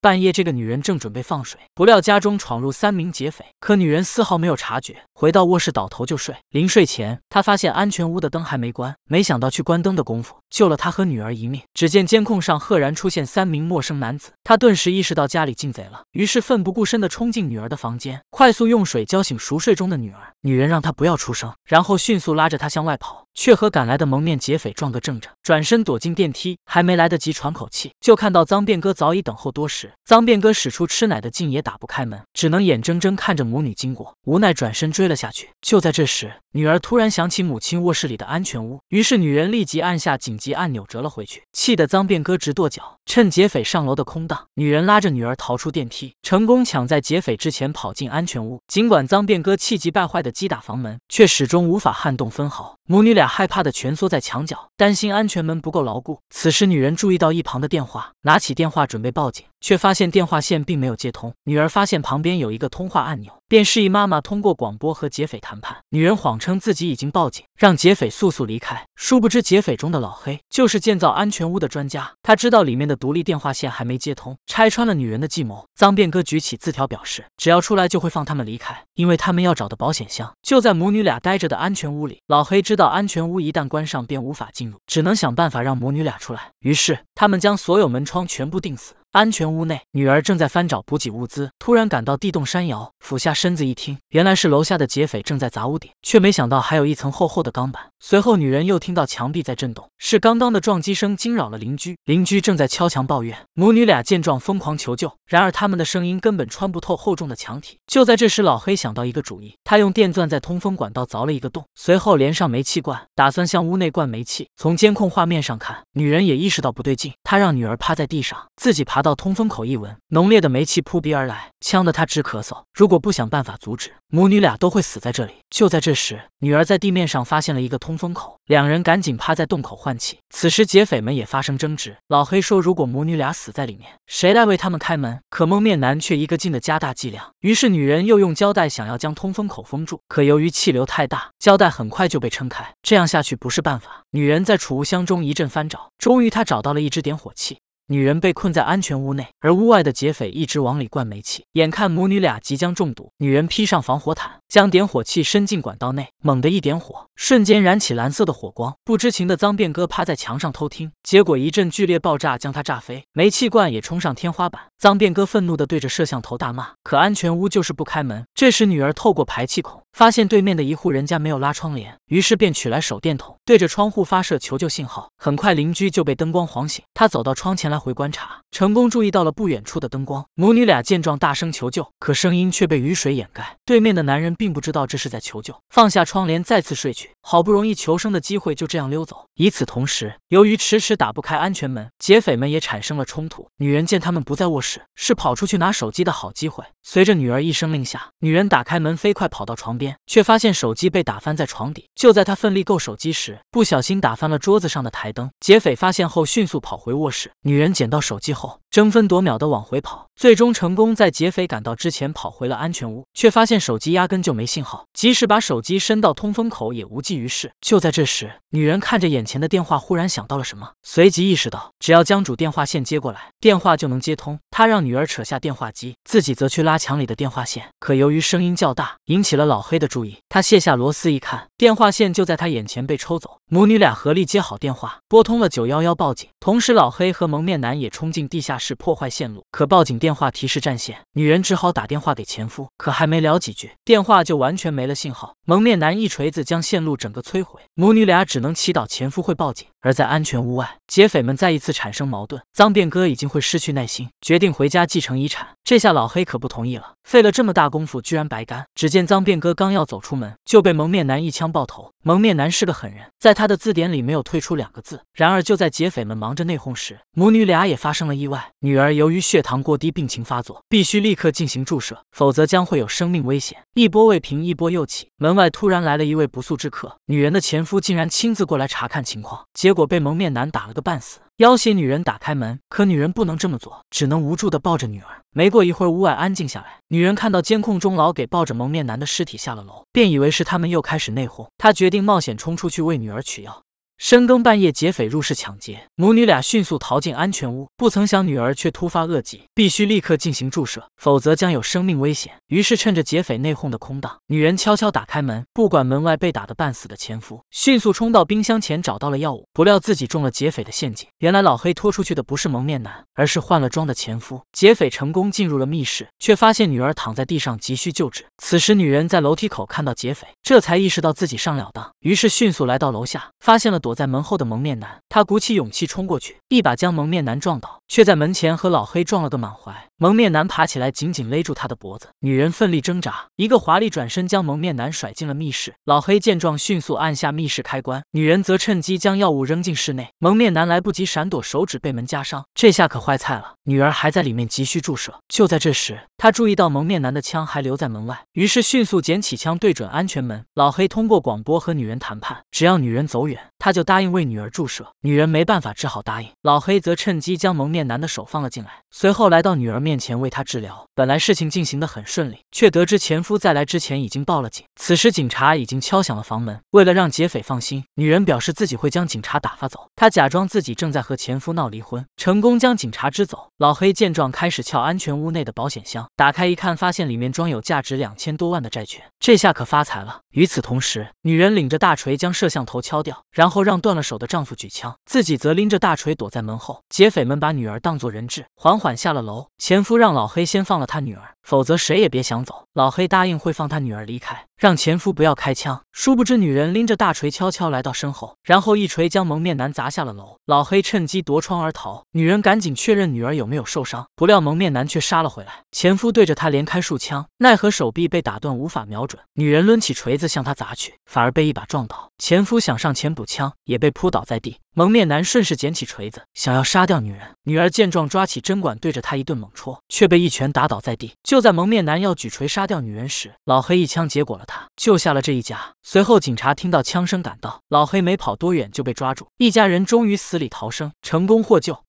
半夜，这个女人正准备放水，不料家中闯入三名劫匪，可女人丝毫没有察觉。回到卧室，倒头就睡。临睡前，她发现安全屋的灯还没关，没想到去关灯的功夫。救了他和女儿一命。只见监控上赫然出现三名陌生男子，他顿时意识到家里进贼了，于是奋不顾身的冲进女儿的房间，快速用水浇醒熟睡中的女儿。女人让他不要出声，然后迅速拉着他向外跑，却和赶来的蒙面劫匪撞个正着，转身躲进电梯。还没来得及喘口气，就看到脏辫哥早已等候多时。脏辫哥使出吃奶的劲也打不开门，只能眼睁睁看着母女经过，无奈转身追了下去。就在这时。女儿突然想起母亲卧室里的安全屋，于是女人立即按下紧急按钮折了回去，气得脏辫哥直跺脚。趁劫匪上楼的空档，女人拉着女儿逃出电梯，成功抢在劫匪之前跑进安全屋。尽管脏辫哥气急败坏的击打房门，却始终无法撼动分毫。母女俩害怕的蜷缩在墙角，担心安全门不够牢固。此时女人注意到一旁的电话，拿起电话准备报警，却发现电话线并没有接通。女儿发现旁边有一个通话按钮，便示意妈妈通过广播和劫匪谈判。女人谎。称自己已经报警，让劫匪速速离开。殊不知，劫匪中的老黑就是建造安全屋的专家，他知道里面的独立电话线还没接通，拆穿了女人的计谋。脏辫哥举起字条，表示只要出来就会放他们离开，因为他们要找的保险箱就在母女俩待着的安全屋里。老黑知道安全屋一旦关上便无法进入，只能想办法让母女俩出来。于是，他们将所有门窗全部钉死。安全屋内，女儿正在翻找补给物资，突然感到地动山摇，俯下身子一听，原来是楼下的劫匪正在砸屋顶，却没想到还有一层厚厚的钢板。随后，女人又听到墙壁在震动，是刚刚的撞击声惊扰了邻居，邻居正在敲墙抱怨。母女俩见状，疯狂求救，然而他们的声音根本穿不透厚重的墙体。就在这时，老黑想到一个主意，他用电钻在通风管道凿了一个洞，随后连上煤气罐，打算向屋内灌煤气。从监控画面上看，女人也意识到不对劲，她让女儿趴在地上，自己爬到。到通风口一闻，浓烈的煤气扑鼻而来，呛得他直咳嗽。如果不想办法阻止，母女俩都会死在这里。就在这时，女儿在地面上发现了一个通风口，两人赶紧趴在洞口换气。此时，劫匪们也发生争执。老黑说：“如果母女俩死在里面，谁来为他们开门？”可蒙面男却一个劲的加大剂量。于是，女人又用胶带想要将通风口封住，可由于气流太大，胶带很快就被撑开。这样下去不是办法。女人在储物箱中一阵翻找，终于她找到了一支点火器。女人被困在安全屋内，而屋外的劫匪一直往里灌煤气。眼看母女俩即将中毒，女人披上防火毯，将点火器伸进管道内，猛地一点火，瞬间燃起蓝色的火光。不知情的脏辫哥趴在墙上偷听，结果一阵剧烈爆炸将他炸飞，煤气罐也冲上天花板。脏辫哥愤怒地对着摄像头大骂，可安全屋就是不开门。这时，女儿透过排气孔。发现对面的一户人家没有拉窗帘，于是便取来手电筒，对着窗户发射求救信号。很快，邻居就被灯光晃醒，他走到窗前来回观察，成功注意到了不远处的灯光。母女俩见状，大声求救，可声音却被雨水掩盖。对面的男人并不知道这是在求救，放下窗帘，再次睡去。好不容易求生的机会就这样溜走。与此同时，由于迟迟打不开安全门，劫匪们也产生了冲突。女人见他们不在卧室，是跑出去拿手机的好机会。随着女儿一声令下，女人打开门，飞快跑到床边，却发现手机被打翻在床底。就在她奋力够手机时，不小心打翻了桌子上的台灯。劫匪发现后，迅速跑回卧室。女人捡到手机后。争分夺秒的往回跑，最终成功在劫匪赶到之前跑回了安全屋，却发现手机压根就没信号，即使把手机伸到通风口也无济于事。就在这时，女人看着眼前的电话，忽然想到了什么，随即意识到，只要将主电话线接过来，电话就能接通。他让女儿扯下电话机，自己则去拉墙里的电话线。可由于声音较大，引起了老黑的注意。他卸下螺丝一看，电话线就在他眼前被抽走。母女俩合力接好电话，拨通了九幺幺报警。同时，老黑和蒙面男也冲进地下室破坏线路。可报警电话提示占线，女人只好打电话给前夫。可还没聊几句，电话就完全没了信号。蒙面男一锤子将线路整个摧毁，母女俩只能祈祷前夫会报警。而在安全屋外，劫匪们再一次产生矛盾。脏辫哥已经会失去耐心，决定。回家继承遗产，这下老黑可不同意了。费了这么大功夫，居然白干。只见脏辫哥刚要走出门，就被蒙面男一枪爆头。蒙面男是个狠人，在他的字典里没有“退出”两个字。然而就在劫匪们忙着内讧时，母女俩也发生了意外。女儿由于血糖过低，病情发作，必须立刻进行注射，否则将会有生命危险。一波未平，一波又起。门外突然来了一位不速之客，女人的前夫竟然亲自过来查看情况，结果被蒙面男打了个半死。要挟女人打开门，可女人不能这么做，只能无助地抱着女儿。没过一会儿，屋外安静下来，女人看到监控中老给抱着蒙面男的尸体下了楼，便以为是他们又开始内讧。她决定冒险冲出去为女儿取药。深更半夜，劫匪入室抢劫，母女俩迅速逃进安全屋。不曾想，女儿却突发恶疾，必须立刻进行注射，否则将有生命危险。于是，趁着劫匪内讧的空档，女人悄悄打开门，不管门外被打得半死的前夫，迅速冲到冰箱前找到了药物。不料，自己中了劫匪的陷阱。原来，老黑拖出去的不是蒙面男，而是换了装的前夫。劫匪成功进入了密室，却发现女儿躺在地上，急需救治。此时，女人在楼梯口看到劫匪，这才意识到自己上了当，于是迅速来到楼下，发现了躲。躲在门后的蒙面男。他鼓起勇气冲过去，一把将蒙面男撞倒，却在门前和老黑撞了个满怀。蒙面男爬起来，紧紧勒住他的脖子。女人奋力挣扎，一个华丽转身将蒙面男甩进了密室。老黑见状，迅速按下密室开关，女人则趁机将药物扔进室内。蒙面男来不及闪躲，手指被门夹伤，这下可坏菜了。女儿还在里面急需注射。就在这时，他注意到蒙面男的枪还留在门外，于是迅速捡起枪对准安全门。老黑通过广播和女人谈判，只要女人走远，他就答应为女儿注射。女人没办法，只好答应。老黑则趁机将蒙面男的手放了进来，随后来到女儿面前为她治疗。本来事情进行的很顺利，却得知前夫在来之前已经报了警。此时警察已经敲响了房门。为了让劫匪放心，女人表示自己会将警察打发走。她假装自己正在和前夫闹离婚，成功将警察支走。老黑见状，开始撬安全屋内的保险箱。打开一看，发现里面装有价值两千多万的债权，这下可发财了。与此同时，女人领着大锤将摄像头敲掉，然后让断了手的丈夫举枪。自己则拎着大锤躲在门后，劫匪们把女儿当做人质，缓缓下了楼。前夫让老黑先放了他女儿，否则谁也别想走。老黑答应会放他女儿离开，让前夫不要开枪。殊不知，女人拎着大锤悄悄来到身后，然后一锤将蒙面男砸下了楼。老黑趁机夺窗而逃。女人赶紧确认女儿有没有受伤，不料蒙面男却杀了回来。前夫对着他连开数枪，奈何手臂被打断，无法瞄准。女人抡起锤子向他砸去，反而被一把撞倒。前夫想上前补枪，也被扑倒在地。蒙面男顺势捡起锤子，想要杀掉女人。女儿见状，抓起针管对着他一顿猛戳，却被一拳打倒在地。就在蒙面男要举锤杀掉女人时，老黑一枪结果了他，救下了这一家。随后警察听到枪声赶到，老黑没跑多远就被抓住，一家人终于死里逃生，成功获救。